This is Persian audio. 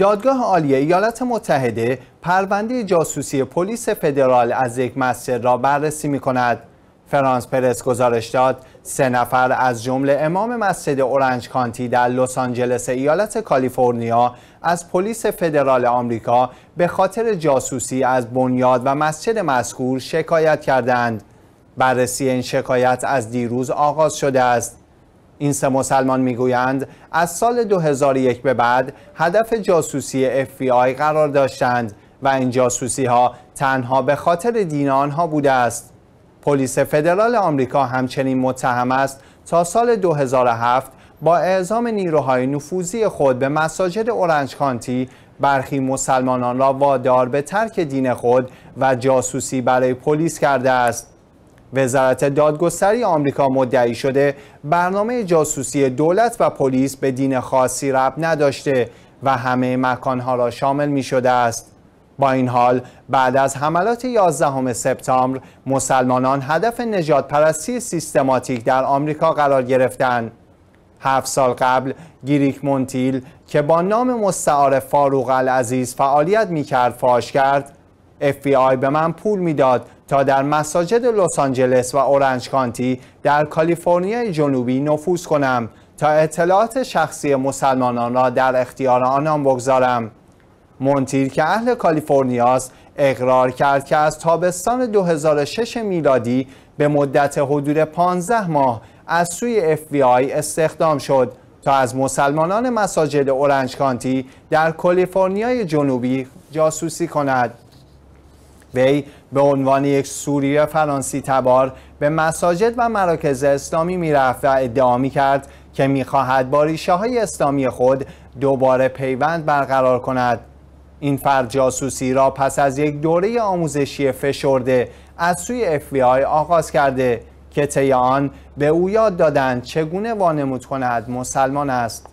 دادگاه عالی ایالات متحده پرونده جاسوسی پلیس فدرال از یک مسجد را بررسی می کند. فرانس پرس گزارش داد سه نفر از جمله امام مسجد اورنج کانتی در لس آنجلس ایالت کالیفرنیا از پلیس فدرال آمریکا به خاطر جاسوسی از بنیاد و مسجد مذکور شکایت کردند. بررسی این شکایت از دیروز آغاز شده است. این سه مسلمان میگویند از سال 2001 به بعد هدف جاسوسی FBI قرار داشتند و این جاسوسی ها تنها به خاطر دین آنها بوده است. پلیس فدرال آمریکا همچنین متهم است تا سال 2007 با اعزام نیروهای نفوذی خود به مساجد اورنج کانتی برخی مسلمانان را وادار به ترک دین خود و جاسوسی برای پلیس کرده است. وزارت دادگستری آمریکا مدعی شده برنامه جاسوسی دولت و پلیس به دین خاصی رب نداشته و همه مکانها را شامل می شده است. با این حال بعد از حملات 11 سپتامبر مسلمانان هدف نجات پرستی سیستماتیک در آمریکا قرار گرفتند. هفت سال قبل گیریک مونتیل که با نام مستعار فاروق العزیز فعالیت می کرد فاش کرد FBI به من پول میداد تا در مساجد لس آنجلس و اورنج کانتی در کالیفرنیا جنوبی نفوذ کنم تا اطلاعات شخصی مسلمانان را در اختیار آنان بگذارم مونتیر که اهل است اقرار کرد که از تابستان 2006 میلادی به مدت حدود 15 ماه از سوی FBI استخدام شد تا از مسلمانان مساجد اورنج کانتی در کالیفرنیای جنوبی جاسوسی کند. وی به عنوان یک سوریه فرانسی تبار به مساجد و مراکز اسلامی میرفت و ادعا می کرد که میخواهد با ریشه های اسلامی خود دوباره پیوند برقرار کند این فرد جاسوسی را پس از یک دوره آموزشی فشرده از سوی FBI آغاز کرده که طی به او یاد دادند چگونه وانمود کند مسلمان است